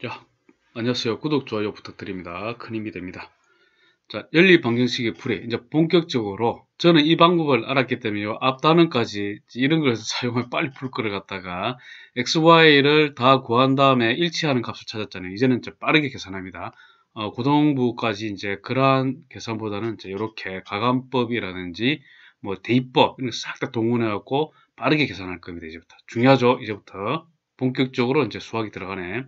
자, 안녕하세요. 구독, 좋아요 부탁드립니다. 큰 힘이 됩니다. 자, 연립 방정식의 풀이 이제 본격적으로 저는 이 방법을 알았기 때문에 앞 단원까지 이런 걸 사용을 빨리 풀 거를 갖다가 x, y를 다 구한 다음에 일치하는 값을 찾았잖아요. 이제는 이제 빠르게 계산합니다. 어, 고등부까지 이제 그러한 계산보다는 이제 이렇게 가감법이라든지 뭐 대입법 이런 싹다 동원해갖고 빠르게 계산할 겁니다. 이제부터 중요하죠. 이제부터 본격적으로 이제 수학이 들어가네.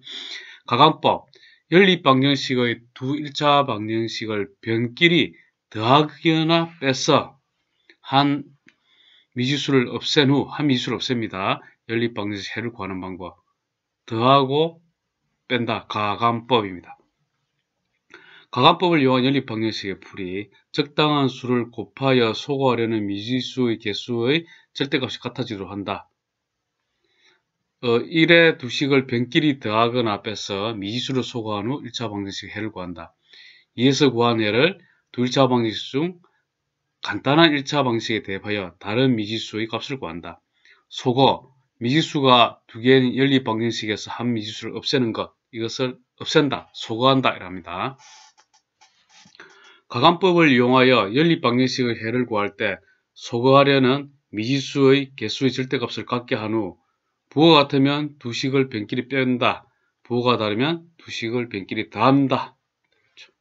가감법 연립방정식의 두 1차 방정식을 변끼리 더하거나 뺏어한 미지수를 없앤 후 한 미지수를 없앱니다. 연립방정식 해를 구하는 방법 더하고 뺀다 가감법입니다. 가감법을 이용한 연립방정식의 풀이 적당한 수를 곱하여 소거하려는 미지수의 개수의 절대값이 같아지도록 한다. 어, 1의 두식을 변끼리 더하거나 에서 미지수로 소거한 후 1차 방정식 해를 구한다. 2에서 구한 해를 2차 방정식 중 간단한 1차 방식에 대비하여 다른 미지수의 값을 구한다. 소거, 미지수가 두 개인 연립 방정식에서 한 미지수를 없애는 것, 이것을 없앤다, 소거한다 이랍니다. 가감법을 이용하여 연립 방정식의 해를 구할 때 소거하려는 미지수의 개수의 절대값을 갖게 한후 부호 같으면 두식을 뱅끼리 뺀다. 부호가 다르면 두식을 뱅끼리 한다 그렇죠.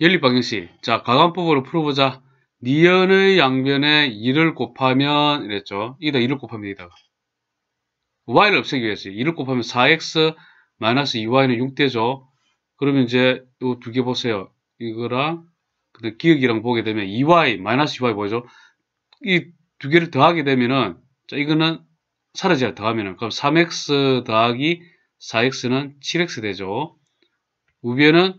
연립 방정식. 자, 가감법으로 풀어보자. 니은의 양변에 2를 곱하면 이랬죠. 이다 2를 곱하면 이다가. y를 없애기 위해서 2를 곱하면 4x 마이너스 2y는 6대죠. 그러면 이제 이두개 보세요. 이거랑 근데 기억이랑 보게 되면 2y 마이너스 2y 뭐죠? 이두 개를 더하게 되면은 자 이거는 사라져요. 더하면은 그럼 3x 더하기 4x는 7x 되죠. 우변은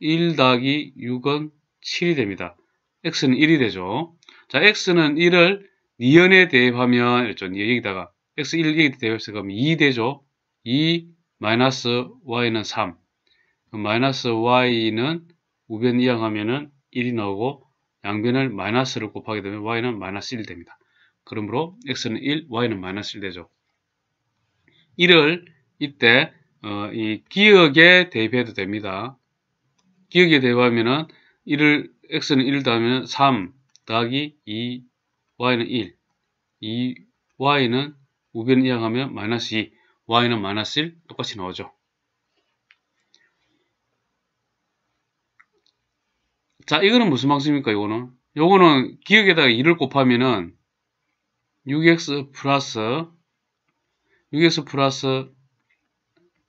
1 더하기 6은 7이 됩니다. x는 1이 되죠. 자 x는 1을 2연에 대입하면 그렇죠. 여기다가 x1 여기 대입해서 그럼 2 되죠. 2 마이너스 y는 3 그럼 마이너스 y는 우변 이항하면은 1이 나오고 양변을 마이너스를 곱하게 되면 y는 마이너스 1 됩니다. 그러므로 x는 1, y는 마이너스 1 되죠. 1을 이때 어, 이기억에 대입해도 됩니다. 기억에 대입하면은 1을 x는 1을 더하면 3 더하기 2 y는 1 2 y는 우변 이항하면 마이너스 2 y는 마이너스 1 똑같이 나오죠. 자 이거는 무슨 방식입니까 이거는? 이거는기억에다가 2를 곱하면은 6x 플러스 6x 플러스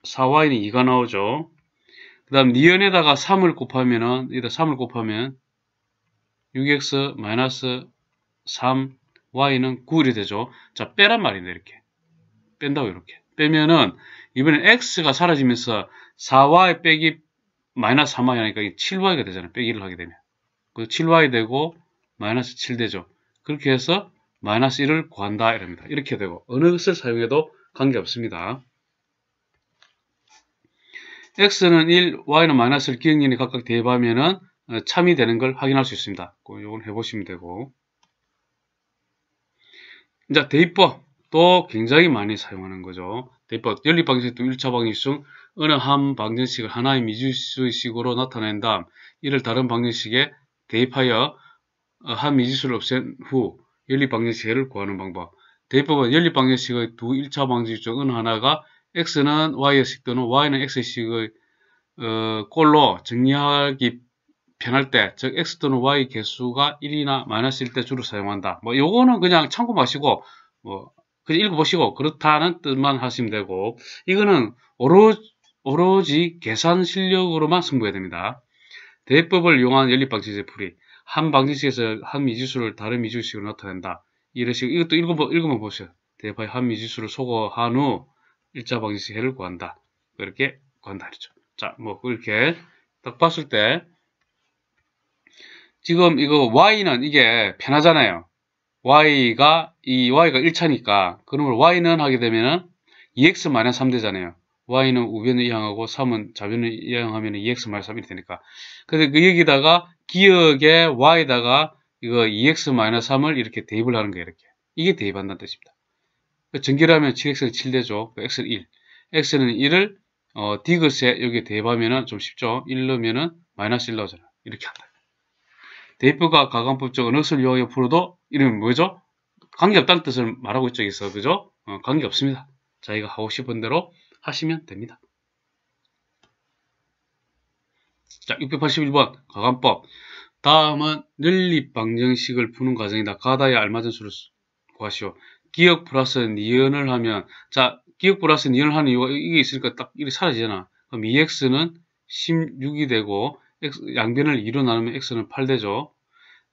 4y는 2가 나오죠. 그 다음 니은에다가 3을 곱하면은 여다 3을 곱하면 6x 마이너스 3 y는 9이 되죠. 자 빼란 말인데 이렇게 뺀다고 이렇게 빼면은 이번엔 x가 사라지면서 4y 빼기 마이너스 3y 하니까 7y가 되잖아요. 빼기를 하게 되면. 그 7y 되고 마이너스 7 되죠. 그렇게 해서 마이너스 1을 구한다 이럽니다. 이렇게 되고 어느 것을 사용해도 관계없습니다. x는 1, y는 마이너스 를 기억년이 각각 대입하면 어, 참이 되는 걸 확인할 수 있습니다. 이건 그 해보시면 되고 이제 대입법 또 굉장히 많이 사용하는 거죠. 대입법 연립방정식도 1차 방정식 중 어느 한 방정식을 하나의 미지수의식으로 나타낸 다음 이를 다른 방정식에 대입하여 어, 한 미지수를 없앤 후 연립방정식을 구하는 방법 대법은 연립방정식의 두 1차 방정식 중 어느 하나가 x는 y의식 또는 y는 x의식의 어, 꼴로 정리하기 편할 때, 즉 x 또는 y 개수가 1이나 마이너스일 때 주로 사용한다. 뭐 요거는 그냥 참고 마시고 뭐 그냥 읽어보시고 그렇다는 뜻만 하시면 되고 이거는 오로, 오로지 계산 실력으로만 승부해야 됩니다. 대법을 이용한 연립방식의 풀이 한 방정식에서 한 미지수를 다른 미지수로 나타낸다. 이런 식으로 이것도 읽어보, 읽어만 보세요. 대파의 한 미지수를 소거한 후 일자 방정식 해를 구한다. 그렇게 구한다. 죠 자, 뭐 그렇게 딱 봤을 때 지금 이거 y는 이게 편하잖아요. y가 이 y가 1차니까 그놈을 y는 하게 되면은 2x 마이3 되잖아요. y는 우변을 이항하고 3은 좌변을 이항하면 2x 마 3이 되니까. 근데 그 여기다가 기억에 y에다가 이거 2x-3을 e 이렇게 대입을 하는 거예요. 이렇게. 이게 대입한다는 뜻입니다. 그 전개하면 7x는 7대죠 그 x는 1. x는 1을 어, 디귿에 여기 대입하면 좀 쉽죠. 1 넣으면 마이너스 1 나오잖아. 이렇게 한다. 대입부가 가감법적 언어를 이용해 풀어도 이름이 뭐죠? 관계없다는 뜻을 말하고 있죠. 그죠? 어, 관계없습니다. 자기가 하고 싶은 대로 하시면 됩니다. 자, 681번 가감법. 다음은 늘립방정식을 푸는 과정이다. 가다에 알맞은 수를 구하시오. 기억 플러스 니은을 하면 자, 기억 플러스 니은을 하는 이유가 이게 있으니까 딱 이게 사라지잖아. 그럼 2x는 16이 되고 x, 양변을 2로 나누면 x는 8 되죠.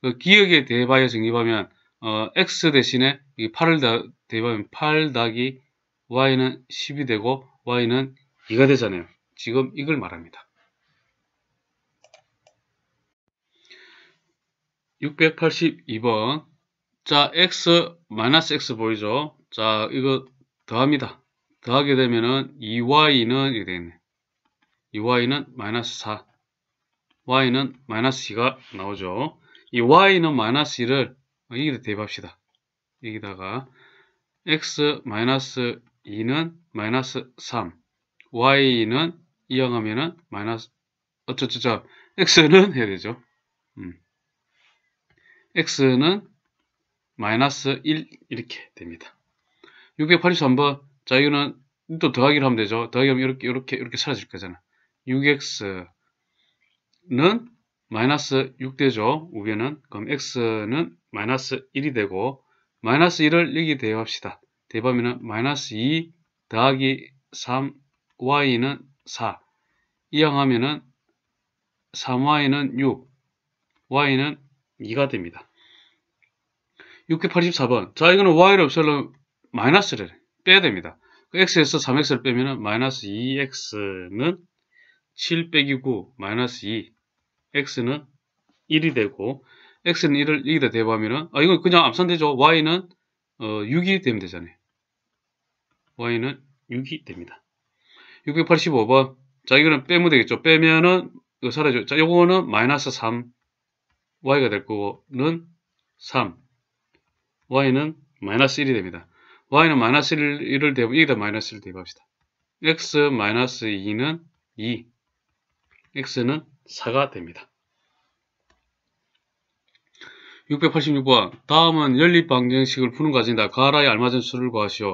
그 기억에 대입하여 정립하면 어, x 대신에 이 8을 대입하면 8 닭이 y는 10이 되고 y는 2가 되잖아요. 지금 이걸 말합니다. 682번 자 x 마이너스 x 보이죠 자 이거 더합니다 더하게 되면은 2y는 이렇게 되겠네 2y는 마이너스 4 y는 마이너스 2가 나오죠 이 y는 마이너스 1을 여기다 대입합시다 여기다가 x 마이너스 2는 마이너스 3 y는 이왕하면은 마이너스 어쩌저쩌 x는 해야 되죠 x는 마이너스 1 이렇게 됩니다. 683번 자 이거는 또 더하기로 하면 되죠. 더하기 하면 이렇게 이렇게 이렇게 사라질 거잖아. 6x는 마이너스 6되죠. 우변은 그럼 x는 마이너스 1이 되고 마이너스 1을 여기 대입합시다. 대입하면 마이너스 2 더하기 3 y는 4 이항하면은 3y는 6 y는 2가 됩니다. 684번. 자, 이거는 y를 없앨려면 마이너스를 빼야 됩니다. 그 x에서 3x를 빼면 은 마이너스 2x는 7 빼기 9 마이너스 2 x는 1이 되고 x는 1을 1이다 대입하면은 아 이건 그냥 암산되죠. y는 어, 6이 되면 되잖아요. y는 6이 됩니다. 685번. 자, 이거는 빼면 되겠죠. 빼면은, 이거 사라져. 자, 이거는 마이너스 3 y가 될 거는 3. y는 마이너스 1이 됩니다. y는 마이너스 1을 대고 여기다 마이너스 1을 대입합시다. x 마이너스 2는 2. x는 4가 됩니다. 686번 다음은 연립방정식을 푸는 과정이다. 가라의 알맞은 수를 구하시오.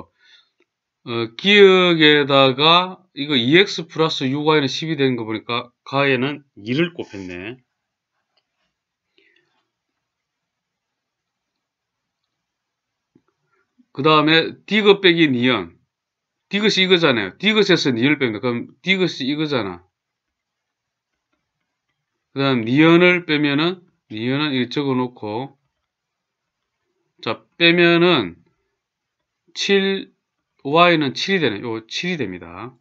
어, 기억에다가 이거 2x e 플러스 6y는 10이 되는 거 보니까 가에는 2를 곱했네. 그 다음에 디귿 빼기 니은 디귿이 이거잖아요. 디귿에서 니을 뺍니다. 그럼 디귿이 이거잖아. 그 다음 니은을 빼면은 니은은 이 적어놓고 자 빼면은 7 y는 7이 되는 요 7이 됩니다.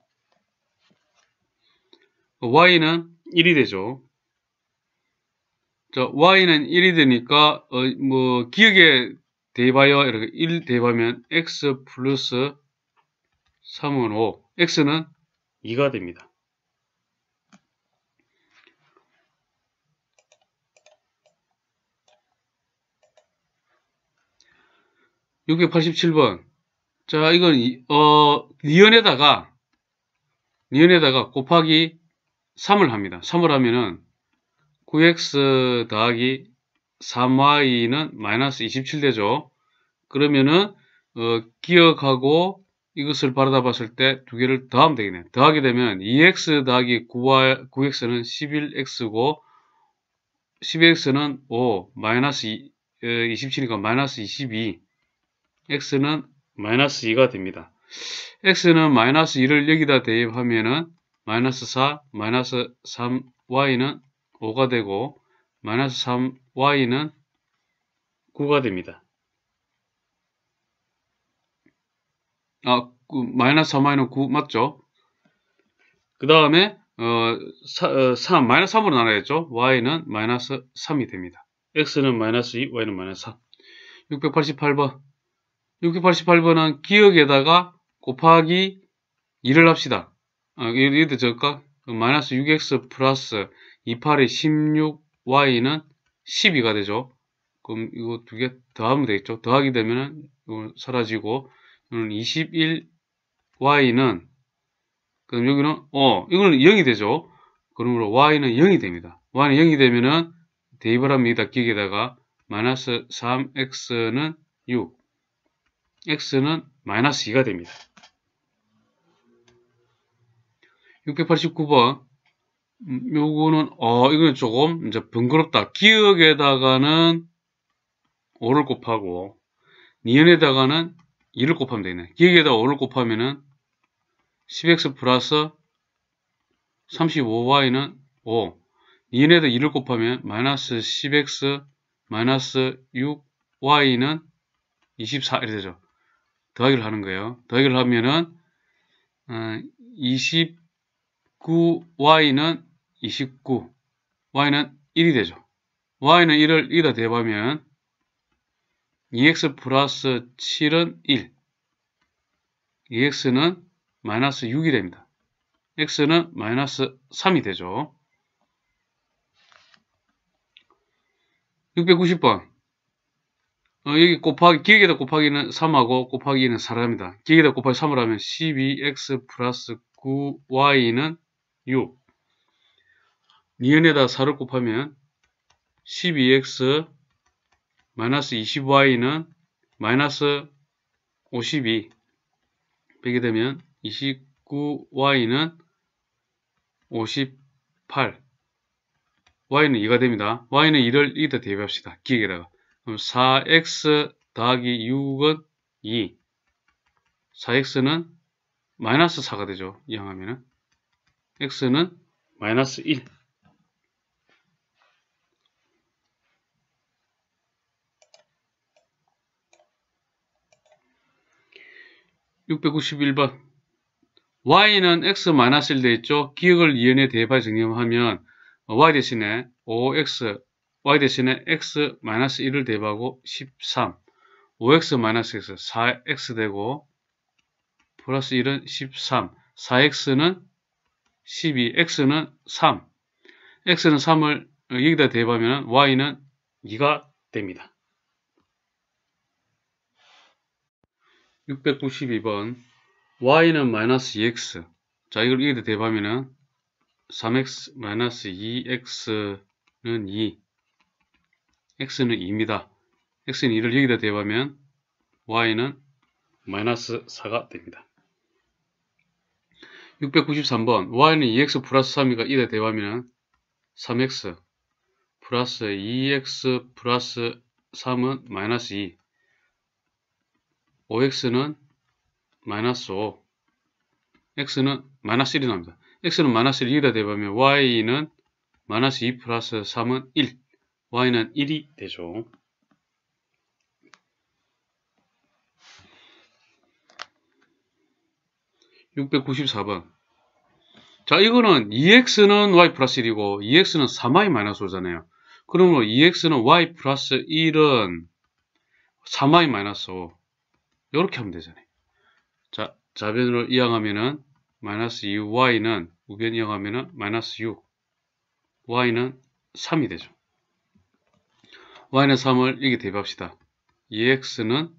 y는 1이 되죠. 자, y는 1이 되니까, 어, 뭐, 기억에 대입하여 이렇게 1 대입하면 x 플러스 3은 5 x는 2가 됩니다. 6 8 7번 자, 이건, 어, 니언에다가니언에다가 곱하기 3을 합니다. 3을 하면은 9x 더하기 3y는 마이너스 27되죠. 그러면은 어, 기억하고 이것을 바라다 봤을 때 두 개를 더하면 되겠네. 더하게 되면 2x 더하기 9y, 9x는 11x고 12x는 5, 마이너스 2, 27이니까 어, 마이너스 22, x는 마이너스 2가 됩니다. x는 마이너스 2를 여기다 대입하면은 마이너스 4, 마이너스 3, y는 5가 되고 마이너스 3, y는 9가 됩니다. 아, 마이너스 4 마이너스 9 맞죠? 그 다음에 어, 3, 어, 마이너스 3으로 나눠야죠. y는 마이너스 3이 됩니다. x는 마이너스 2, y는 마이너스 3. 688번 688번은 기억에다가 곱하기 2를 합시다. 아, 이때 저까 마이너스 6x 플러스 28이 16y는 12가 되죠. 그럼 이거 두 개 더하면 되겠죠. 더하게 되면은 이건 사라지고 이거 21y는 그럼 여기는 어 이거는 0이 되죠. 그러므로 y는 0이 됩니다. y는 0이 되면은 대입을 하면 여기다 기계에다가 마이너스 3x는 6 x는 마이너스 2가 됩니다. 689번 음, 요거는 어 이건 조금 이제 번거롭다. 기억에다가는 5를 곱하고 니은에다가는 2를 곱하면 되겠네. 기억에다 5를 곱하면은 10x 플러스 35y는 5 니은에다 2를 곱하면 마이너스 10x 마이너스 6y는 24 이렇게 되죠. 더하기를 하는 거예요. 더하기를 하면은 어, 29y는 29 y는 1이 되죠. y는 1을 2다 대보면 2x 플러스 7은 1 2x는 마이너스 6이 됩니다. x는 마이너스 3이 되죠. 690번 어, 여기 곱하기 기억에다 곱하기는 3하고 곱하기는 4랍니다. 기억에다 곱하기 3을 하면 12x 플러스 9y는 6 니은에다 4를 곱하면 12x 마이너스 20y는 마이너스 52 빼게 되면 29y는 58 y는 2가 됩니다. y는 1을 2다 대비합시다 기억에다가 4x 더하기 6은 2 4x는 마이너스 4가 되죠. 이항하면은 x는 마이너스 1 691번 y는 x 마이너스 1 되어있죠. 기억을 2연에 대입하여 정리하면 y 대신에 5x, y 대신에 x 마이너스 1을 대입하고 13, 5x 마이너스 x, 4x 되고 플러스 1은 13, 4x는 12, x는 3, x는 3을 여기다 대입하면 y는 2가 됩니다. 692번 y는 마이너스 2x 자 이걸 이게 대입하면은 3x 마이너스 2x는 2 x는 2입니다. x는 2를 여기다 대입하면 y는 마이너스 4가 됩니다. 693번 y는 2x 플러스 3이니까 이다 대입하면 3x 플러스 2x 플러스 3은 마이너스 2 5x는 마이너스 5, x는 마이너스 1이 나옵니다. x는 마이너스 1이라 되면 y는 마이너스 2 플러스 3은 1, y는 1이 되죠. 6 9 4 번자 이거는 e x 는 y 플러스 1이고 e x 는 3y 마이너스 5잖아요. 그러므로 e x 는 y 플러스 1은 3y 마이너스 5 이렇게 하면 되잖아요. 자, 자변으로 이항하면은 마이너스 2, y는 우변 이항하면은 마이너스 6, y는 3이 되죠. y는 3을 여기 대비합시다 2x는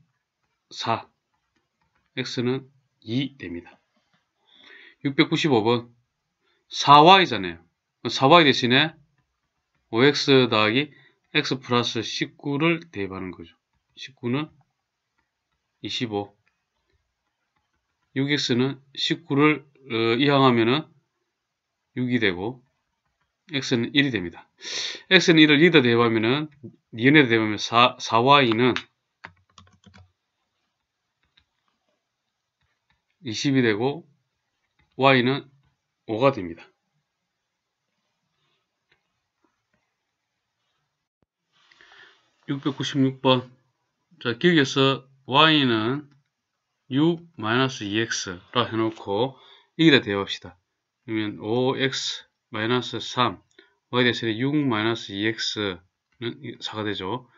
4, x는 2 됩니다. 695번 4y잖아요. 4y 대신에 5x 더하기 x 플러스 19를 대입하는 거죠. 19는 25 6x는 19를 어, 이항하면은 6이 되고 x는 1이 됩니다. x는 1을 2다 대입하면은 얘네 대입하면 4, 4y는 20이 되고 y는 5가 됩니다. 6 9 6번 자, 기억에서 y는 6 2 x 라 해놓고 이기다 대합시다. 그러면 5x-3 y 대신에 6-2x는 4가 되죠.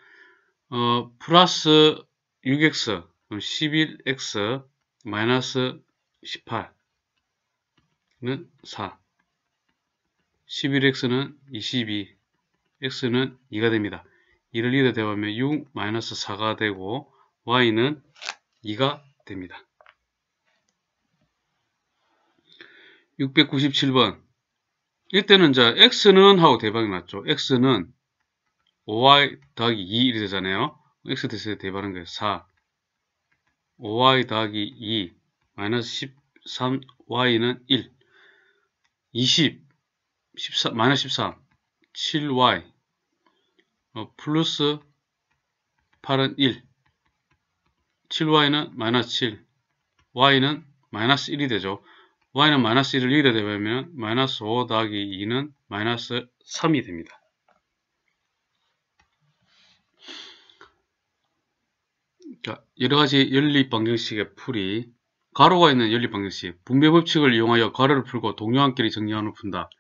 어, 플러스 6x 그럼 11x 18는 4 11x는 22 x는 2가 됩니다. 이를 이다 대하면 6 4가 되고 y는 2가 됩니다. 697번 이때는 자 x는 하고 대박이 났죠. x는 5y 더하기 2 이렇게 되잖아요. x 대신 대박한 게4 5y 더하기 2 마이너스 13y는 1 20 14 마이너스 13 7y 어, 플러스 8은 1 7y는 마이너스 7, y는 마이너스 1이 되죠. y는 마이너스 1을 1에 대면 마이너스 5 더하기 2는 마이너스 3이 됩니다. 자, 여러가지 연립방정식의 풀이 가로가 있는 연립방정식 분배법칙을 이용하여 가로를 풀고 동요한끼리 정리하는 푼다.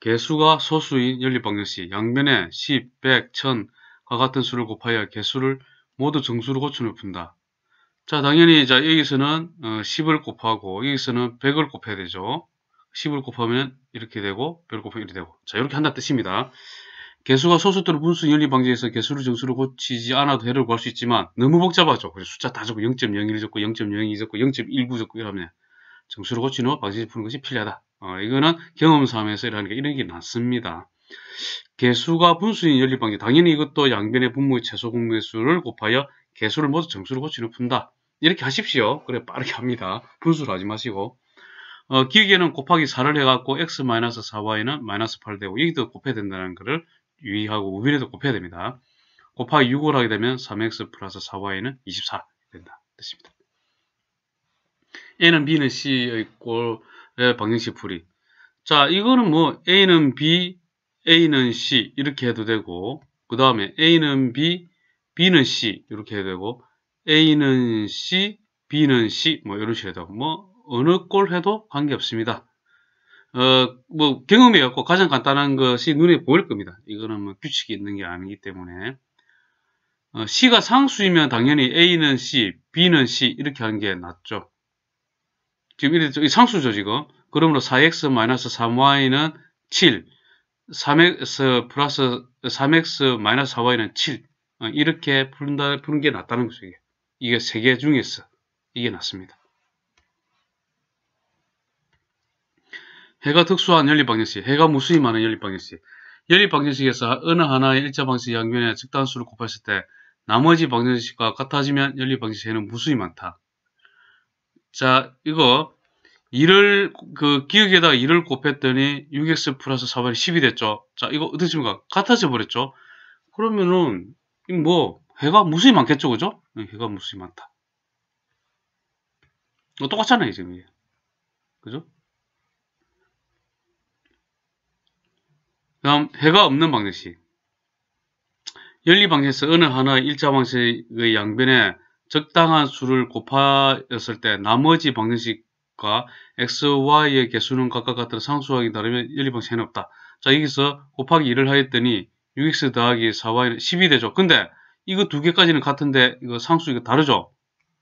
개수가 소수인 연립방정식 양변에 10, 100, 1000과 같은 수를 곱하여 개수를 모두 정수로 고쳐을은다 자, 당연히 자 여기서는 10을 어, 곱하고 여기서는 100을 곱해야 되죠. 10을 곱하면 이렇게 되고 100을 곱하면 이렇게 되고 자 이렇게 한다 뜻입니다. 개수가 소수들로 분수 연립 방지에서 개수를 정수로 고치지 않아도 해를 구할 수 있지만 너무 복잡하죠. 그래서 숫자 다 적고 0.01 적고 0.02 적고 0.19 적고 이러면 정수로 고치는 후 방지 푸는 것이 필요하다. 어, 이거는 경험삼에서 이러니까 이런 게 낫습니다. 개수가 분수인 연립방지 당연히 이것도 양변의 분모의 최소 공배수를 곱하여 개수를 모두 정수로 고치는 푼다. 이렇게 하십시오. 그래 빠르게 합니다. 분수를 하지 마시고 어, 기억는 곱하기 4를 해갖고 x-4y는 마이너스 8 되고 여기도 곱해야 된다는 것을 유의하고 우변에도 곱해야 됩니다. 곱하기 6을 하게 되면 3x 플러스 4y는 24 된다. 됐습니다. a는 b는 c의 꼴의 방정식 풀이 자 이거는 뭐 a는 b, a는 c 이렇게 해도 되고 그 다음에 a는 b, b는 c 이렇게 해도 되고 A는 C, B는 C 뭐 이런 식으로 해도, 뭐 어느 꼴 해도 관계없습니다. 어, 뭐 경험이었고 가장 간단한 것이 눈에 보일 겁니다. 이거는 뭐 규칙이 있는 게 아니기 때문에 어, C가 상수이면 당연히 A는 C, B는 C 이렇게 하는 게 낫죠. 지금 이렇 상수죠 지금. 그러므로 4x 3y는 7, 3x 플러스 3x 4y는 7 이렇게 푸는 게 낫다는 거죠 이게. 이게 세 개 중에서 이게 낫습니다. 해가 특수한 연립방정식, 해가 무수히 많은 연립방정식, 연립방정식에서 어느 하나의 일자방식 양변의 적단수를 곱했을 때 나머지 방정식과 같아지면 연립방정식 해는 무수히 많다. 자, 이거 2를 그 기억에다가 2를 곱했더니 6x 플러스 4분의 10이 됐죠. 자, 이거 어떻습니까? 같아져 버렸죠. 그러면은 뭐 해가 무수히 많겠죠, 그죠? 해가 무수히 많다. 어, 똑같잖아요, 지금 이게. 그죠? 그 다음, 해가 없는 방정식. 연리방정에서 어느 하나의 일자방식의 양변에 적당한 수를 곱하였을 때 나머지 방정식과 x, y의 개수는 각각 같은 상수하이다르면 연리방식에는 없다. 자, 여기서 곱하기 1을 하였더니 6x 더하기 4y는 10이 되죠. 근데 이거 두 개까지는 같은데 이거 상수 이거 다르죠?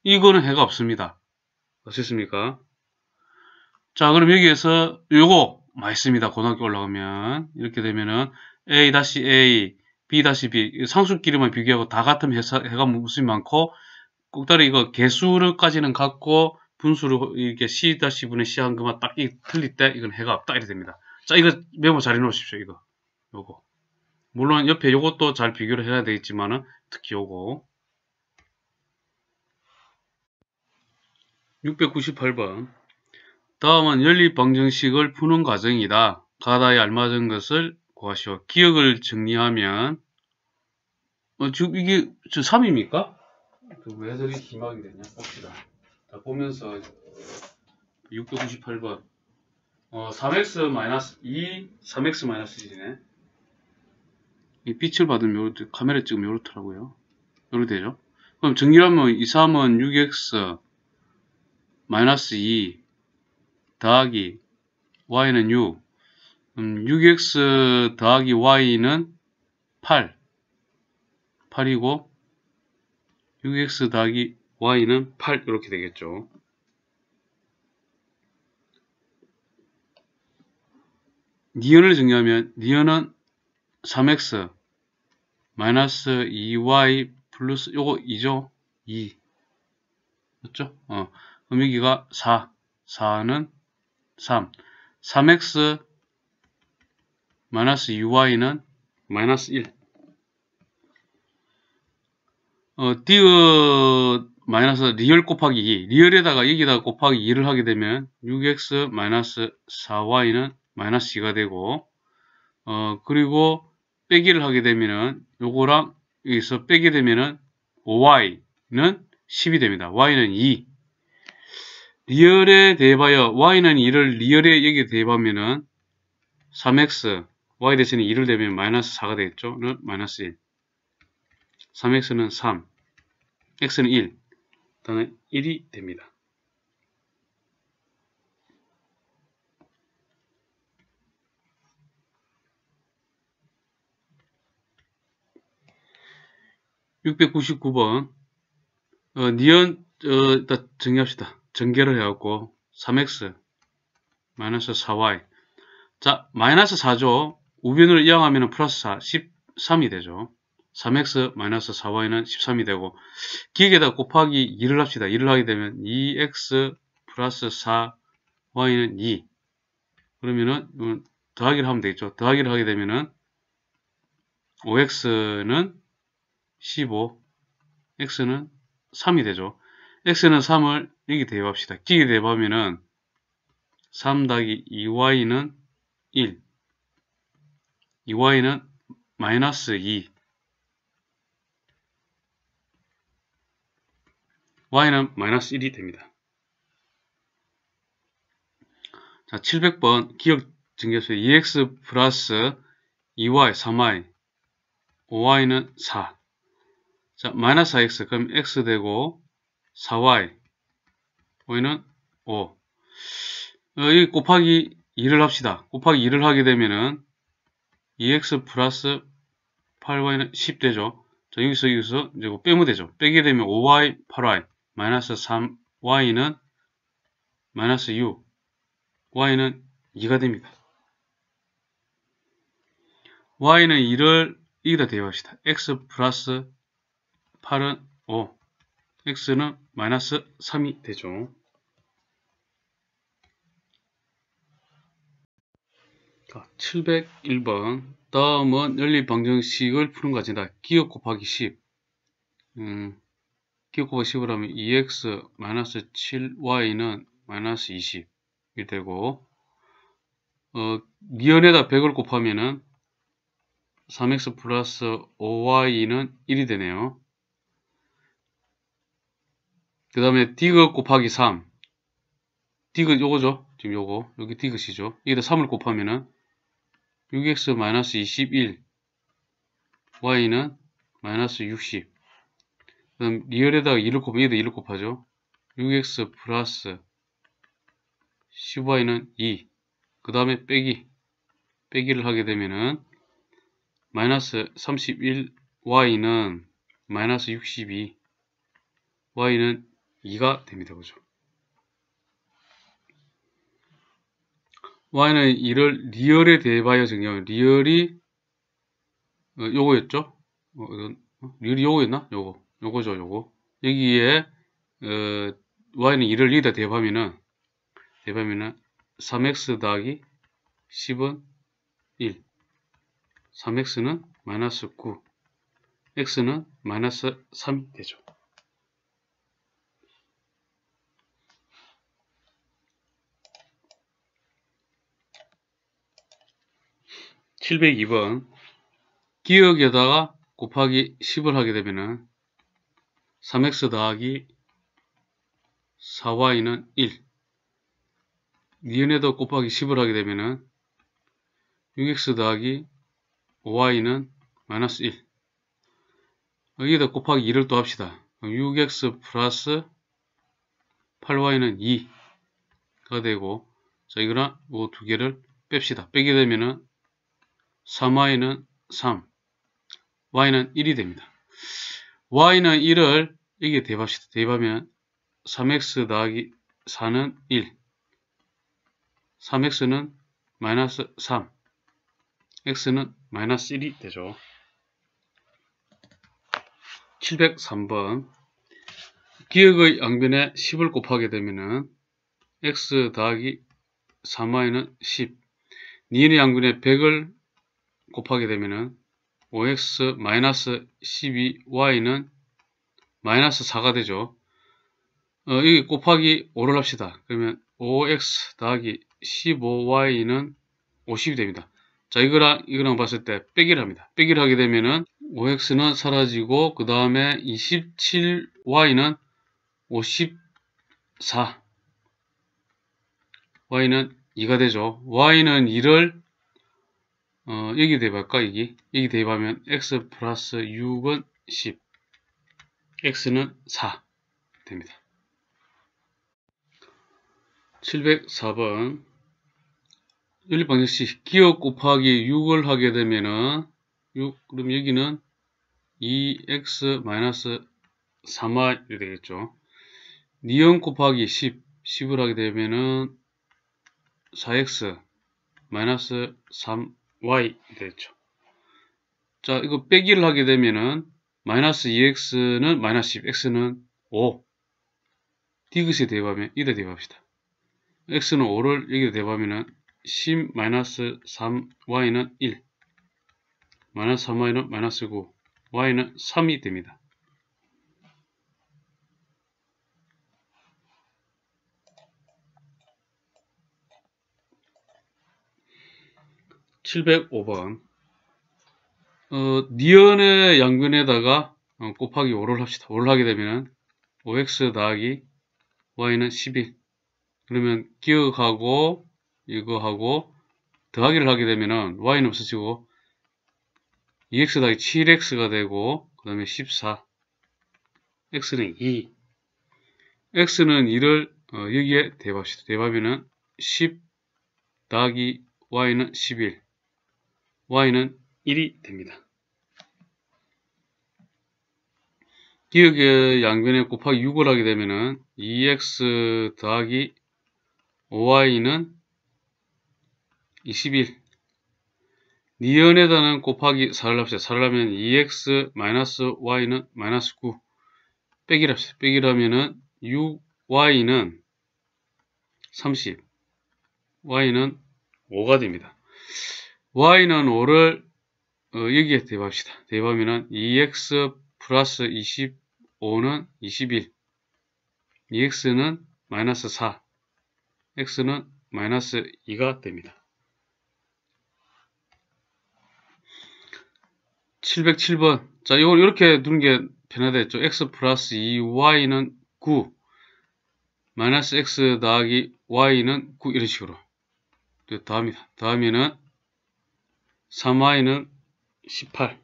이거는 해가 없습니다. 어떻습니까? 자 그럼 여기에서 요거 맞습니다 고등학교 올라가면 이렇게 되면은 a-a -A, b-b 상수끼리만 비교하고 다 같은 해사, 해가 무슨 많고 꼭다리 이거 개수를까지는 같고 분수를 이렇게 c-분의 c한 것만 딱 이, 틀릴 때 이건 해가 없다 이렇게 됩니다. 자 이거 메모 잘 해놓으십시오 이거 요거 물론 옆에 요것도 잘 비교를 해야 되겠지만은 특히 요거 698번 다음은 연립방정식을 푸는 과정이다. 가다에 알맞은 것을 구하시오. 기억을 정리하면 어, 즉 이게 저 3입니까? 그왜 저리 희망이 되냐 봅시다. 자 보면서 698번 어, 3x-2 3x-1이네. 빛을 받으면 요렇, 카메라 찍으면 요렇더라고요. 요렇게 되죠. 그럼 정렬하면 2, 3은 6x 마이너스 2 더하기 y는 6 음, 6x 더하기 y는 8 8이고 6x 더하기 y는 8 이렇게 되겠죠. 니은을 정리하면 니은은 3x 마이너스 2y 플러스 요거 2죠? 2 맞죠? 어. 그럼 기가4 4는 3 3x 마이너스 2y는 마이너스 1 어, 띄어 마이너스 리얼 곱하기 2 리얼에다가 여기다가 곱하기 2를 하게 되면 6x 마이너스 4y는 마이너스 2가 되고 어 그리고 빼기를 하게 되면은 요거랑 여기서 빼게 되면은 y 는 10이 됩니다. y는 2. 리얼에 대해봐여 y는 2를 리얼에 여기 대해하면은 3x y 대신에 2를 대면 마이너스 4가 되겠죠. 는 마이너스 1 3x는 3 x는 1 다음에 1이 됩니다. 699번 어, 니은 어, 일단 정의합시다. 전개를 해갖고 3x 마이너스 4y 자 마이너스 4죠. 우변으로 이항하면 플러스 4 13이 되죠. 3x 마이너스 4y는 13이 되고 기계에다 곱하기 2를 합시다. 2를 하게 되면 2x 플러스 4y는 2 그러면은 더하기를 하면 되겠죠. 더하기를 하게 되면은 5x는 15 x는 3이 되죠. x는 3을 여기 대입합시다. 기기 대입하면은 3 더하기 2y는 1 2y는 마이너스 2 y는 마이너스 1이 됩니다. 자, 700번 기억 증계수 2x 플러스 2y, 3y, 5y는 4 자, 마이너스 4x. 그럼 x 되고 4y. y는 5. 어, 이 곱하기 2를 합시다. 곱하기 2를 하게 되면은 2x 플러스 8y는 10 되죠. 자, 여기서 여기서 이제 뭐 빼면 되죠. 빼게 되면 5y, 8y, 마이너스 3y는 마이너스 6, y는 2가 됩니다. y는 2를 2기다 대입합시다. x 플러스 8은 5, x는 마이너스 3이 되죠. 자, 701번 다음은 열립방정식을 푸는 과제다. 기억 곱하기 10 음, 기억 곱하기 10을 하면 2x 7y는 마이너스 20이 되고 어, 미연에다 100을 곱하면은 3x 플러스 5y는 1이 되네요. 그 다음에 디귿 곱하기 3 디귿 요거죠 지금 요거 여기 디귿이죠 여기다 3을 곱하면은 6x 마이너스 21 y는 마이너스 60 그럼 리얼에다가 2를 곱하면 여기다 2를 곱하죠 6x 플러스 10y는 2 그 다음에 빼기 빼기를 하게 되면은 마이너스 31y는 마이너스 62 y는 2가 됩니다. 그죠? y는 이를 리얼에 대비하여 증명. 리얼이 어, 요거였죠? 어, 어, 리얼이 요거였나? 요거. 요거죠, 요거. 여기에 어, y는 이를 리다 대입하면은 대입하면은 3x 더하기 10은 1 3x는 마이너스 9 x는 마이너스 3이 되죠. 702번 기억에다가 곱하기 10을 하게 되면은 3x 더하기 4y는 1 니은에도 곱하기 10을 하게 되면은 6x 더하기 5y는 마이너스 1 여기에다 곱하기 2를 또 합시다 6x 플러스 8y는 2가 되고 자 이거랑 이 두 개를 뺍시다 빼게 되면은 3y는 3, y는 1이 됩니다. y는 1을 이게 대입합시다. 대입하면 3x 더하기 4는 1, 3x는 마이너스 3, x는 마이너스 1이 되죠. 703번 기역의 양변에 10을 곱하게 되면은 x 더하기 3y는 10 니은의 양변에 100을 곱하게 되면은 5x 마이너스 12y는 마이너스 4가 되죠. 어, 여기 곱하기 5를 합시다. 그러면 5x 더하기 15y는 50이 됩니다. 자 이거랑 이거랑 봤을 때 빼기를 합니다. 빼기를 하게 되면은 5x는 사라지고 그 다음에 27y는 54 y는 2가 되죠. y는 2를 어, 여기 대입할까 여기 여기 대입하면 x 플러스 6은 10 x는 4 됩니다 704번 1립방정식 기억 곱하기 6을 하게 되면은 6 그럼 여기는 2x-3y 되겠죠 니은 곱하기 10 10을 하게 되면은 4x 3 y 되죠 자, 이거 빼기를 하게 되면은 마이너스 2x는 마이너스 10, x는 5. 디귿에 대입하면 이다 대입합시다. x는 5를 여기다 대입하면은 10 마이너스 3, y는 1. 마이너스 3y는 마이너스 9, y는 3이 됩니다. 705번 어, 니언의 양변에다가 어, 곱하기 5를 합시다. 5를 하게 되면 5x 하기 y는 11 그러면 기억하고 이거하고 더하기를 하게 되면 y는 없어지고 2x 더하기 7x가 되고 그 다음에 14 x는 2 x는 2를 어, 여기에 대입합시다. 대입이면1 0 더하기 y는 11 y는 1이 됩니다. 기역의 양변에 곱하기 6을 하게 되면은 2x 더하기 5y는 21 니은에다는 곱하기 4를 합시다. 4를 하면 2x 마이너스 y는 마이너스 9 빼기를 합시다. 빼기를 하면은 6y는 30 y는 5가 됩니다. y는 5를 어, 여기에 대입합시다. 대입하면 2x 플러스 25는 21 2x는 마이너스 4 x는 마이너스 2가 됩니다. 707번 자이걸 이렇게 두는 게 변화됐죠. x 플러스 2y는 9 마이너스 x 더하기 y는 9 이런 식으로 다음이다. 다음에는 3y는 18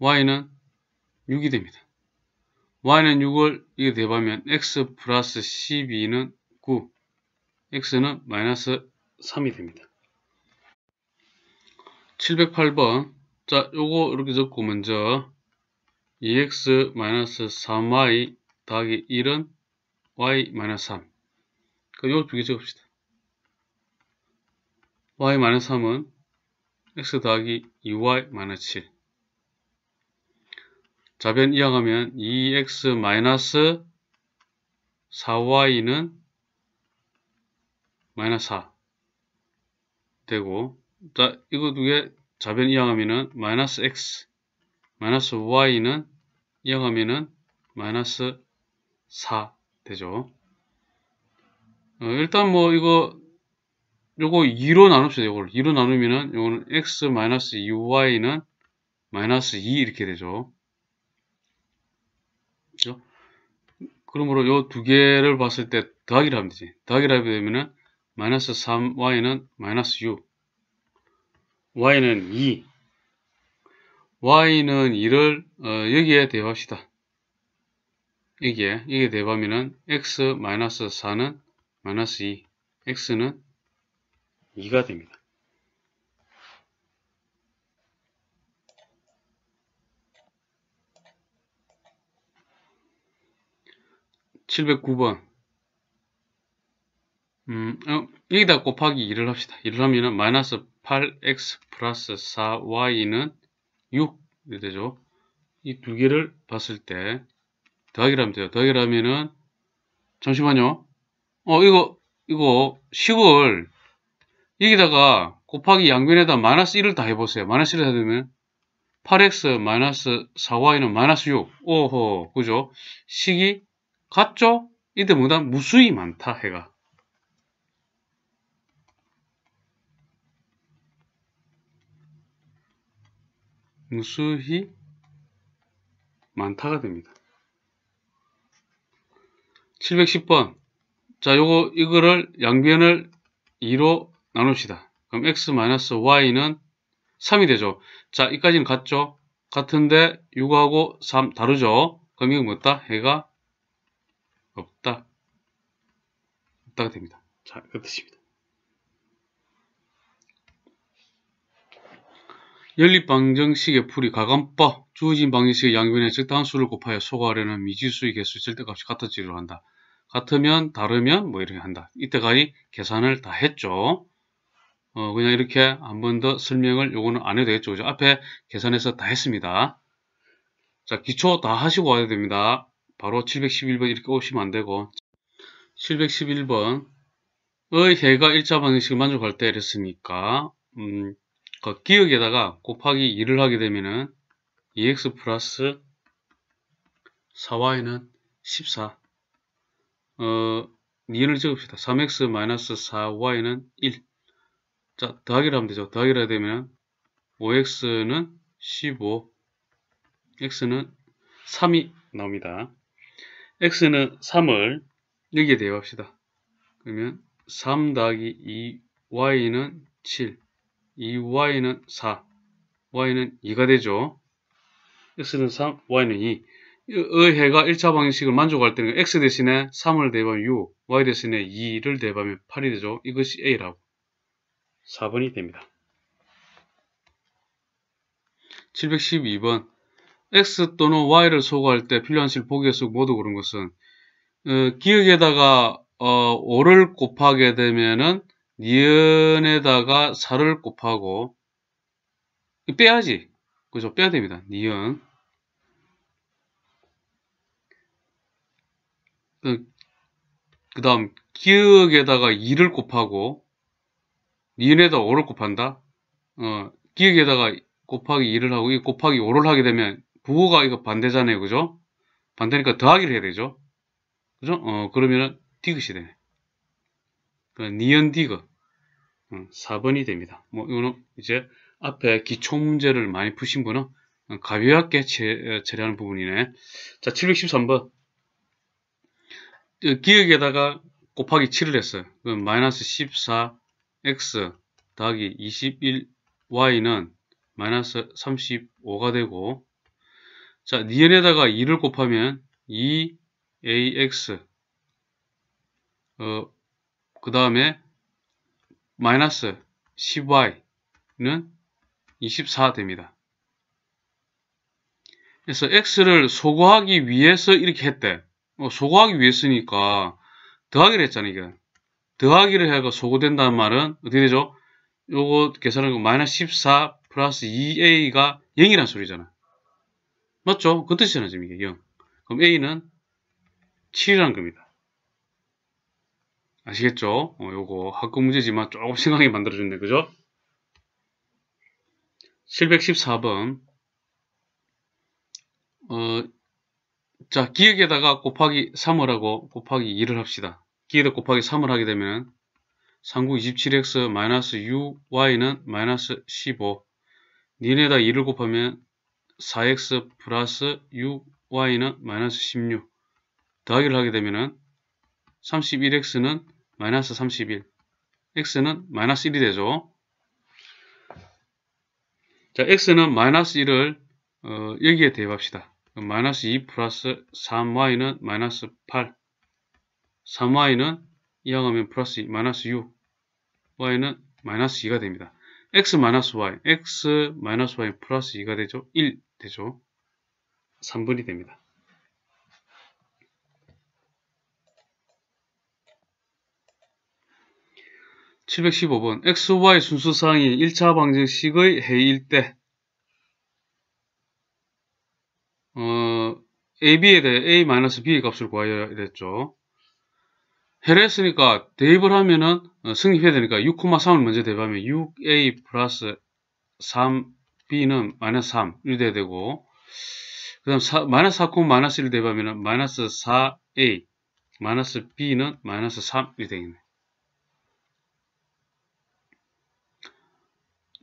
y는 6이 됩니다. y는 6을 이게 대하면 x 플러스 12는 9 x는 마이너스 3이 됩니다. 708번 자 요거 이렇게 적고 먼저 2x-3y 마이너스 더하기 1은 y-3 그럼 요두 개 적읍시다. y-3은 x 더하기 2y-7 자변 이항하면 2x 마이너스 4y는 마이너4 되고 자 이거 두개 자변 이항하면은 마이너스 x 마이너스 y는 이항하면은 마이너스 4 되죠 어, 일단 뭐 이거 요거 2로 나눕시다. 요걸 2로 나누면은 요거는 x 마이너스 2y는 마이너스 2 이렇게 되죠. 그죠? 그러므로 요 두 개를 봤을 때 더하기를 하면 되지. 더하기를 하게 되면은 마이너스 3y는 마이너스 6 y는 2 y는 2를 어, 여기에 대입합시다. 여기에 여기에 대입하면은 x 마이너스 4는 마이너스 2 x는 2가 됩니다. 7 0 9번 음, 어, 여기다 곱하기 2를 합시다. 2를 하면은 마이너스 8x 플러스 4y는 6 이렇게 되죠. 이 두 개를 봤을 때 더하기를 하면 돼요. 더하기를 하면은 잠시만요. 어 이거 이거 10을 여기다가 곱하기 양변에다 마이너스 1을 다 해보세요. 마이너스 1을 해두면 8x 마이너스 4y는 마이너스 6. 오호, 그죠? 식이 같죠? 이때 뭐다? 무수히 많다, 해가. 무수히 많다가 됩니다. 710번. 자, 요거, 이거를, 양변을 2로 나눕시다. 그럼 x-y는 3이 되죠. 자, 이까지는 같죠? 같은데 6하고 3 다르죠? 그럼 이건 뭐다? 해가 없다. 없다가 됩니다. 자, 그 뜻입니다. 연립방정식의 풀이 가감법, 주어진 방정식의 양변에 적당한 수를 곱하여 소거하려는 미지수의 개수 절대값이 같은 지로 한다. 같으면 다르면 뭐 이렇게 한다. 이때까지 계산을 다 했죠. 어, 그냥 이렇게 한 번 더 설명을 요거는 안 해도 되겠죠. 그죠? 앞에 계산해서 다 했습니다. 자, 기초 다 하시고 와야 됩니다. 바로 711번 이렇게 오시면 안 되고 711번의 해가 일자 방식을 만족할 때 이랬으니까 음, 그 기역에다가 곱하기 2를 하게 되면은 2x 플러스 4y는 14 어, 2를 적읍시다. 3x 마이너스 4y는 1 자, 더하기를 하면 되죠. 더하기를 해야 되면 5x는 15, x는 3이 나옵니다. x는 3을 여기에 대입합시다. 그러면 3 더하기 2y는 7, 2y는 4, y는 2가 되죠. x는 3, y는 2. 의해가 1차 방식을 만족할 때는 x 대신에 3을 대입하면 6, y 대신에 2를 대입하면 8이 되죠. 이것이 a라고. 4번이 됩니다. 712번 X 또는 Y를 소거할 때 필요한 실 보기에서 모두 고른 것은 어, 기억에다가 어, 5를 곱하게 되면은 니은에다가 4를 곱하고 빼야지. 그죠? 빼야 됩니다. 니은 그 다음 기억에다가 2를 곱하고 2에다 5를 곱한다? 어, 기역에다가 곱하기 2를 하고 이 곱하기 5를 하게 되면 부호가 이거 반대잖아요. 그죠? 반대니까 더하기를 해야 되죠. 그죠? 어, 그러면은 디귿이 되네. 그러니까 은 디귿. 어, 4번이 됩니다. 뭐 이거는 이제 앞에 기초 문제를 많이 푸신 분은 가볍게 처리하는 부분이네. 자, 713번. 그 기역에다가 곱하기 7을 했어요. 그럼 마이너스 14 x 더하기 21y는 마이너스 35가 되고 자 니은에다가 2를 곱하면 2ax 어, 그 다음에 마이너스 10y는 24 됩니다. 그래서 x를 소거하기 위해서 이렇게 했대. 어, 소거하기 위해서니까 더하기를 했잖아, 이게. 더하기를 해가 소구된다는 말은 어떻게 되죠? 요거 계산하거 마이너스 14 플러스 2a가 0이란 소리잖아. 맞죠? 그 뜻이잖아, 지금 이게 0. 그럼 a는 7이라는 겁니다. 아시겠죠? 어, 요거 학급 문제지만 조금 생각이 만들어졌네, 그죠? 714번 어, 자 기역에다가 곱하기 3을하고 곱하기 2를 합시다. 끼를 곱하기 3을 하게 되면 3국 27x 마이너스 6y는 마이너스 15 니네다 2를 곱하면 4x 플러스 6y는 마이너스 16 더하기를 하게 되면 31x는 마이너스 31 x는 마이너스 1이 되죠. 자 x는 마이너스 1을 어, 여기에 대입합시다. 마이너스 2 플러스 3y는 마이너스 8 3y는 2하면 플러스 2, 마이너스 6, y는 마이너스 2가 됩니다. x 마이너스 y, x 마이너스 y 플러스 2가 되죠? 1 되죠? 3분이 됩니다. 7 1 5오번 XY 순수상이 1차 방정식의 해일 때 어, AB에 대해 A-B의 값을 구하여야 됐죠 해했으니까 대입을 하면은 어, 승립해야 되니까 6,3을 먼저 대입하면 6a 플러스 3b는 마이너스 3이 돼야 되고 그 다음 마이너스 4, 마이너스 1 대입하면 마이너스 4a 마이너스 b는 마이너스 3이 되겠네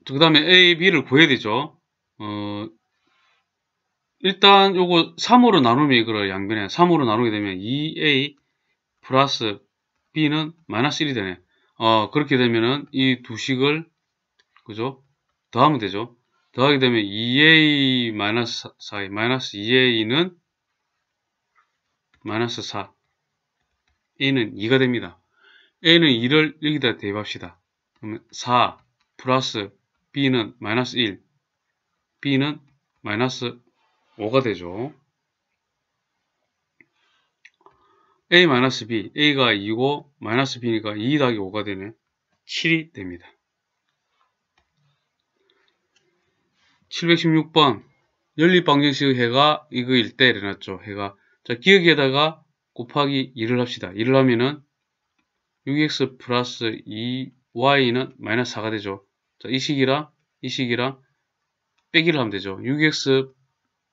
그 다음에 a, b를 구해야 되죠 어, 일단 요거 3으로 나누면 이걸 양변에 3으로 나누게 되면 2a 플러스 B는 마이너스 1이 되네. 어, 그렇게 되면은 이 두 식을, 그죠? 더하면 되죠. 더하게 되면 2A 마이너스 4, 마이너스 2A는 마이너스 4, A는 2가 됩니다. A는 2를 여기다 대입합시다. 그러면 4 플러스 B는 마이너스 1, B는 마이너스 5가 되죠. a-b, a가 2고 마이너스 b니까 2 e 더하기 5가 되는 7이 됩니다. 716번 연립방정식 해가 이거일 때 일어났죠. 해가 자 기억에다가 곱하기 2를 합시다. 2를 하면은 6x 플러스 2y는 마이너스 4가 되죠. 자이 식이랑 이 식이랑 빼기를 하면 되죠. 6x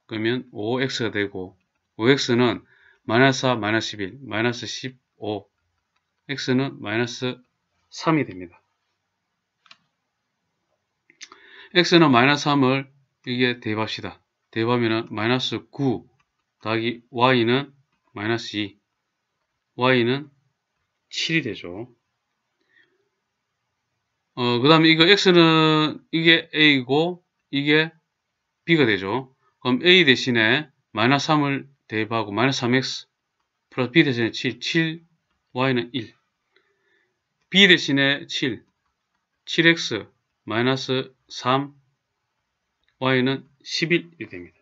그러면 5x가 되고 5x는 마이너스 4, 마이너스 11, 마이너스 15, x는 마이너스 3이 됩니다. x는 마이너스 3을 여기에 대입합시다. 대입하면 마이너스 9 더하기 y는 마이너스 2, y는 7이 되죠. 어, 그 다음에 이거 x는 이게 a이고 이게 b가 되죠. 그럼 a 대신에 마이너스 3을 대입하고 마이너스 3x 플러스 b 대신에 7, 7, y는 1 b 대신에 7, 7x 마이너스 3, y는 11이 됩니다.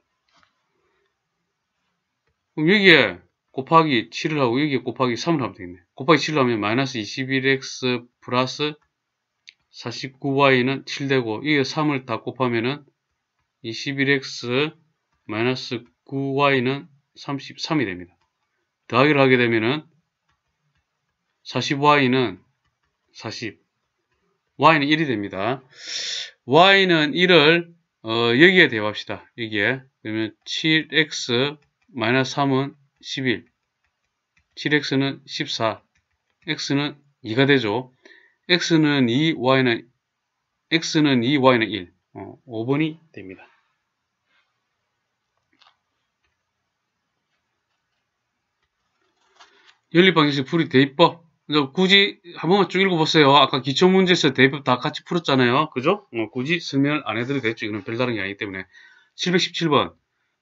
그럼 여기에 곱하기 7을 하고 여기에 곱하기 3을 하면 되겠네. 곱하기 7을 하면 마이너스 21x 플러스 49y는 7되고 여기에 3을 다 곱하면은 21x 마이너스 9y는 33이 됩니다. 더하기를 하게 되면은 40y는 40, y는 1이 됩니다. y는 1을 어, 여기에 대합시다 여기에 그러면 7x 3은 11, 7x는 14, x는 2가 되죠. x는 2, y는 x는 2, y는 1, 어, 5번이 됩니다. 연립방정식 풀이 대입법. 굳이 한 번만 쭉 읽어보세요. 아까 기초문제에서 대입법 다 같이 풀었잖아요. 그죠? 어, 굳이 설명을 안 해드려도 됐죠. 이건 별다른 게 아니기 때문에. 717번.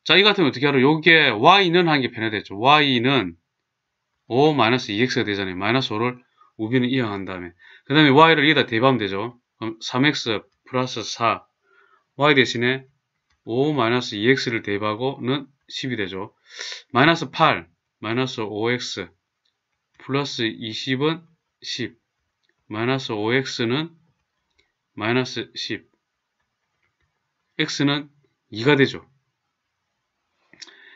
자, 이 같으면 어떻게 하러? 요게 y는 한게변화되죠 y는 5-2x가 되잖아요. 마이너스 5를 우변에 이항한 다음에. 그 다음에 y를 여기다 대입하면 되죠. 그럼 3x 플러스 4. y 대신에 5-2x를 대입하고는 10이 되죠. 마이너스 8, 마이너스 5x. 플러스 20은 10 마이너스 5x는 마이너스 10 x는 2가 되죠.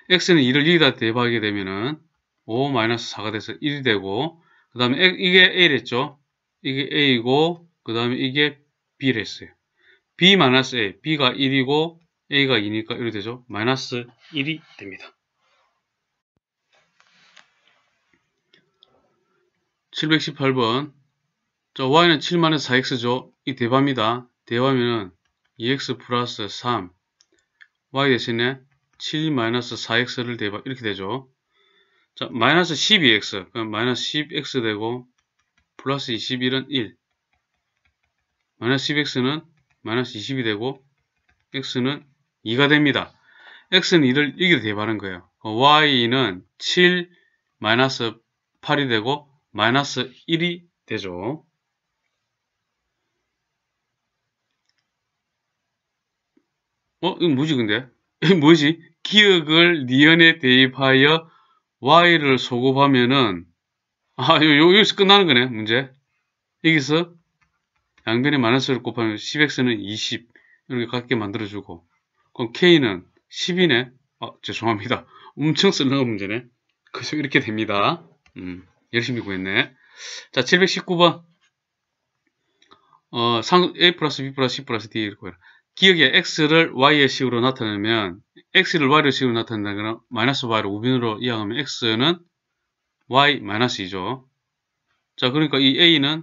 x는 2를 2에다 대박하게 되면은 5 마이너스 4가 돼서 1이 되고 그 다음에 이게 a랬죠. 이게 a이고 그 다음에 이게 b랬어요. b 마이너스 a, b가 1이고 a가 2니까 이렇게 되죠. 마이너스 1이 됩니다. 718번 자 y는 7 4x죠. 이 대바입니다. 대바면은 2x 플러스 3 y 대신에 7 4x를 대바 이렇게 되죠. 자 마이너스 12x 그럼 마이너스 10x 되고 플러스 21은 1 마이너스 10x는 마이너스 20이 되고 x는 2가 됩니다. x는 2를 1게 대바하는 거예요. 어, y는 7 8이 되고 마이너스 1이 되죠. 어? 이건 뭐지 근데? 이건 뭐지? 기억을 니언에 대입하여 y를 소급하면은 아 요, 여기서 끝나는 거네 문제 여기서 양변의 마이너스를 곱하면 10x는 20 이렇게 갖게 만들어주고 그럼 k는 10이네 아 죄송합니다 엄청 쓸려는 문제네 그래서 이렇게 됩니다 음. 열심히 구했네. 자, 719번. 어, 상, A 플러스 B 플러스 C 플러스 D 이렇게 기억에 X를 Y의 식으로 나타내면, X를 Y의 식으로 나타낸다 그럼, 마이너스 Y를 우빈으로 이항하면 X는 Y 마이너스 2죠. 자, 그러니까 이 A는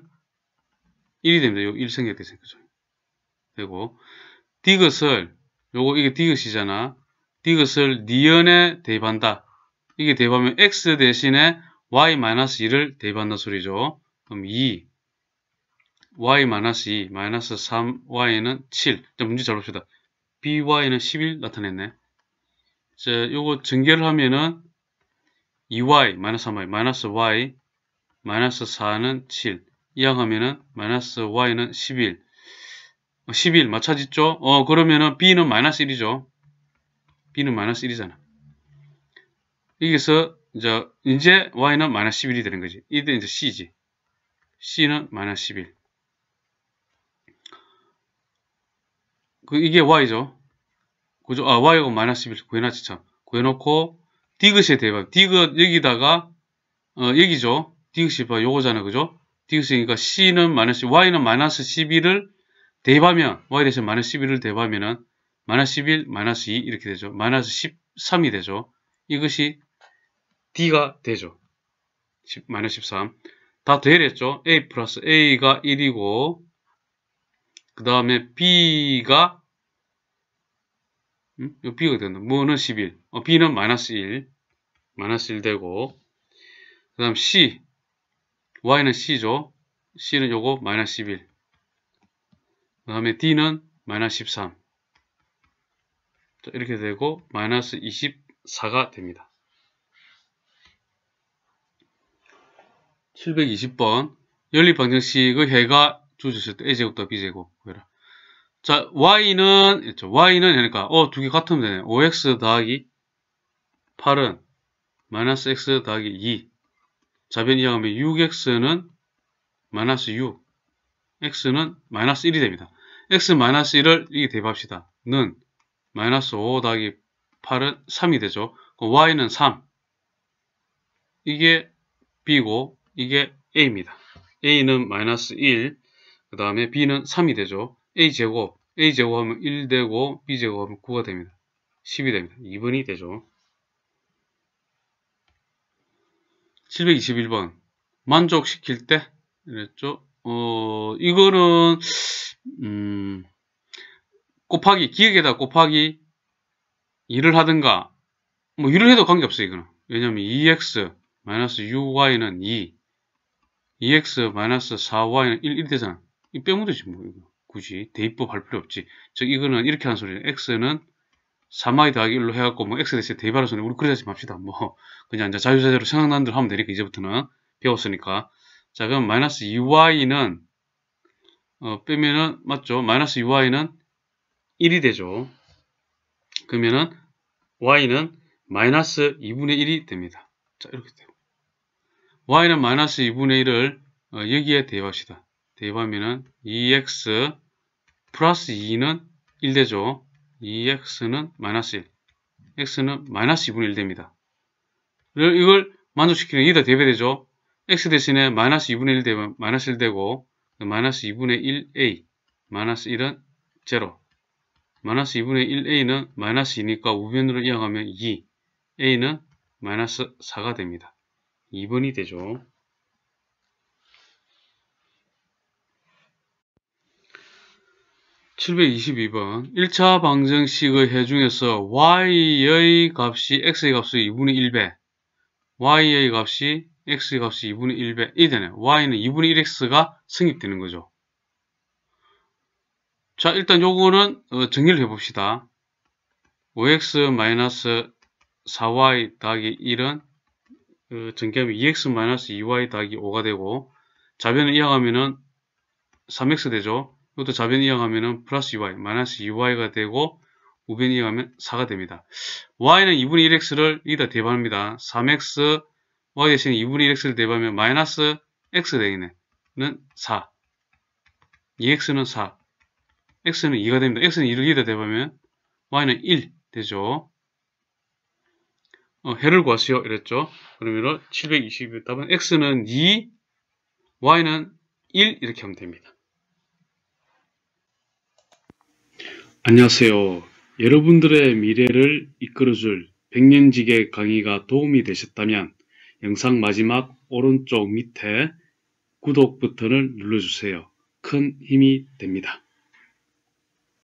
1이 됩니다. 요 1 생겼게 생겼죠. 되고, d 것을 요거 이게 d 것이잖아 d 것을니언에 대입한다. 이게 대입하면 X 대신에 y-2를 대입한다 소리죠. 그럼 2, y-2, 마이너스 3y는 7. 자, 문제 잘 봅시다. by는 11 나타냈네. 자, 요거 증개를 하면은 2y, 마이너스 3y, 마이너스 y, 마이너스 4는 7. 이항 하면은 마이너스 y는 11. 11 마찬가지죠? 어, 그러면은 b는 마이너스 1이죠. b는 마이너스 1이잖아. 여기서 이제, 이제 y는 마이너스 11이 되는 거지. 이게 이제 c지. c는 마이너스 11. 그 이게 y죠. 그죠? 아, y하고 마이너스 11 구해놨지, 참. 구해놓고, 디귿에 대입. 디귿 여기다가, 어, 여기죠. 디귿이 봐, 요거잖아, 그죠? 디귿이니까 c는 마이너스, y는 마이너스 11을 대입하면, y 대신 마이너스 11을 대입하면은, 마이너스 11, 마이너스 2 이렇게 되죠. 마이너스 13이 되죠. 이것이 D가 되죠. 마이너스 13. 다 되랬죠. A 플러스 A가 1이고 그 다음에 B가 음? B가 된다. 뭐는 11. 어, B는 마이너스 1. 마이너스 1 되고 그 다음 C Y는 C죠. C는 요거 마이너스 11. 그 다음에 D는 마이너스 13. 이렇게 되고 마이너스 24가 됩니다. 720번 연립방정식의 해가 주어졌을 때 A제곱도 B제곱 자, Y는, 있죠. 그렇죠. Y는, 그러니까, 어, 두 개 같으면 되네. 5X 더하기 8은 마이너스 X 더하기 2. 자변 이항하면 6X는 마이너스 6. X는 마이너스 1이 됩니다. X 마이너스 1을 이게 대입합시다. 는 마이너스 5 더하기 8은 3이 되죠. Y는 3. 이게 B고 이게 a입니다. a는 마이너스 1, 그 다음에 b는 3이 되죠. a제곱, a제곱하면 1 되고 b제곱하면 9가 됩니다. 10이 됩니다. 2분이 되죠. 721번 만족시킬 때 이랬죠. 어 이거는 음 곱하기 기획에다 곱하기 2를 하든가 뭐 2를 해도 관계없어요 이거는 왜냐면 하 2x 마이너스 6y는 2 2x-4y는 1, 1 되잖아. 이 빼면 되지 뭐 이거. 굳이 대입법 할 필요 없지. 즉 이거는 이렇게 하는 소리는 x는 3y 더하기 1로 해갖고 뭐 x 대신 대입하는 소리 우리 그러지 맙시다. 뭐 그냥 이제 자유자재로 생각난 대로 하면 되니까 이제부터는 배웠으니까. 자 그럼 마이너스 2y는 어, 빼면은 맞죠? 마이너스 2y는 1이 되죠. 그러면은 y는 마이너스 2분의 1이 됩니다. 자 이렇게 돼요. y는 마이너스 2분의 1을 어, 여기에 대입합시다. 대입하면은 2x 플러스 2는 1되죠 2x는 마이너스 1, x는 마이너스 2분의 1됩니다. 이걸 만족시키는 2다 대비되죠. x 대신에 마이너스 2분의 1 되면 마이너스 1 되고 그 마이너스 2분의 1a, 마이너스 1은 0. 마이너스 2분의 1a는 마이너스 2니까 우변으로 이어가면 2, a는 마이너스 4가 됩니다. 2번이 되죠. 7 2 2번1차 방정식의 해 중에서 y의 값이 x의 값의 2분의1배 y의 값이 x의 값이 2분의1배이 되네. y는 2분의1 x 가 성립되는 거죠. 자, 일단 요거는 어, 정리를 해봅시다. 5x 4y 더하기 1은 그 전개하면 e x 2 y 5가 되고 좌변을 이어가면은 3x 되죠. 이것도 좌변 이어가면은 플러스 2y, 마이너스 2y가 되고 우변 이어가면 4가 됩니다. y는 2분의 1x를 여기다 대입합니다. 3x, y 대신 2분의 1x를 대입하면 마이너스 x 되겠네. 는 4. 2x는 4. x는 2가 됩니다. x는 2를 여기다 대입하면 y는 1 되죠. 어, 해를 구하시오 이랬죠. 그러면 720 답은 x는 2, y는 1 이렇게 하면 됩니다. 안녕하세요. 여러분들의 미래를 이끌어줄 백년지계 강의가 도움이 되셨다면 영상 마지막 오른쪽 밑에 구독 버튼을 눌러주세요. 큰 힘이 됩니다.